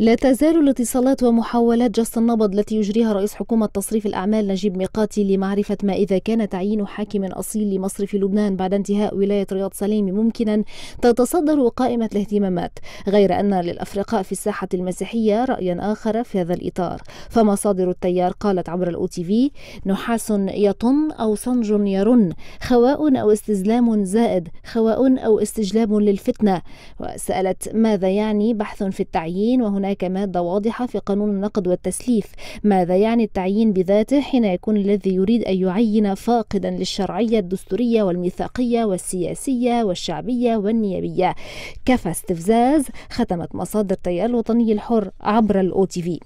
لا تزال الاتصالات ومحاولات جس النبض التي يجريها رئيس حكومة تصريف الأعمال نجيب ميقاتي لمعرفة ما إذا كان تعيين حاكم أصيل لمصرف لبنان بعد انتهاء ولاية رياض سليم ممكنا تتصدر قائمة الاهتمامات غير أن للأفرقاء في الساحة المسيحية رأيا آخر في هذا الإطار فمصادر التيار قالت عبر الأو تي في نحاس يطن أو صنج يرن خواء أو استزلام زائد خواء أو استجلاب للفتنة وسألت ماذا يعني بحث في التعيين وهنا هناك مادة واضحة في قانون النقد والتسليف ماذا يعني التعيين بذاته حين يكون الذي يريد أن يعين فاقدا للشرعية الدستورية والميثاقية والسياسية والشعبية والنيابية كفى استفزاز ختمت مصادر تيار الوطني الحر عبر الأو تي في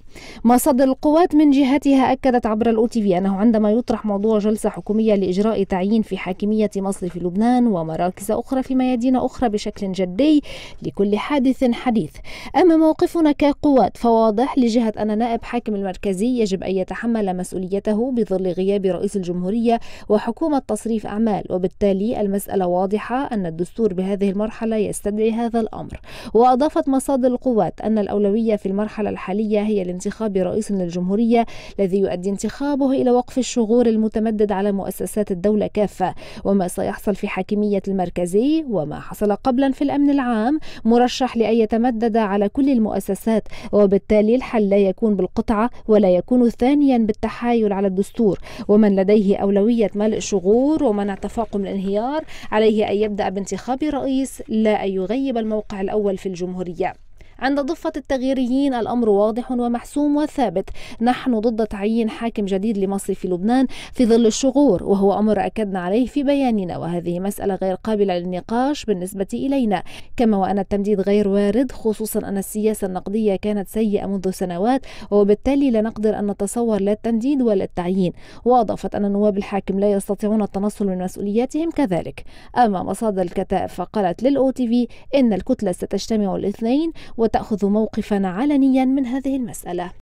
مصادر القوات من جهتها أكدت عبر الأو تي في أنه عندما يطرح موضوع جلسة حكومية لإجراء تعيين في حاكمية مصر في لبنان ومراكز أخرى في ميادين أخرى بشكل جدي لكل حادث حديث أما موقفنا ك قوات فواضح لجهة أن نائب حاكم المركزي يجب أن يتحمل مسؤوليته بظل غياب رئيس الجمهورية وحكومة تصريف أعمال وبالتالي المسألة واضحة أن الدستور بهذه المرحلة يستدعي هذا الأمر وأضافت مصادر القوات أن الأولوية في المرحلة الحالية هي لانتخاب رئيس للجمهورية الذي يؤدي انتخابه إلى وقف الشغور المتمدد على مؤسسات الدولة كافة وما سيحصل في حاكمية المركزي وما حصل قبلا في الأمن العام مرشح لأن يتمدد على كل المؤسسات الانتخابات وبالتالي الحل لا يكون بالقطعة ولا يكون ثانيا بالتحايل على الدستور ومن لديه أولوية ملء شغور ومنع تفاقم الانهيار عليه أن يبدأ بانتخاب رئيس لا أن يغيب الموقع الأول في الجمهورية عند ضفة التغييريين الأمر واضح ومحسوم وثابت نحن ضد تعيين حاكم جديد لمصر في لبنان في ظل الشغور وهو أمر أكدنا عليه في بياننا وهذه مسألة غير قابلة للنقاش بالنسبة إلينا كما وأن التمديد غير وارد خصوصا أن السياسة النقدية كانت سيئة منذ سنوات وبالتالي لا نقدر أن نتصور لا التمديد ولا التعيين وأضافت أن نواب الحاكم لا يستطيعون التنصل من مسؤولياتهم كذلك أما مصادر الكتائب فقالت للأو تي في إن الكتلة ستجتمع الاثنين وتأخذ موقفا علنيا من هذه المسألة